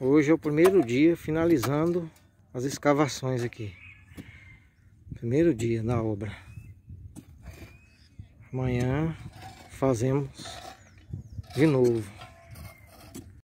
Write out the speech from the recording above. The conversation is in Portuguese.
Hoje é o primeiro dia finalizando as escavações aqui. Primeiro dia na obra. Amanhã fazemos de novo.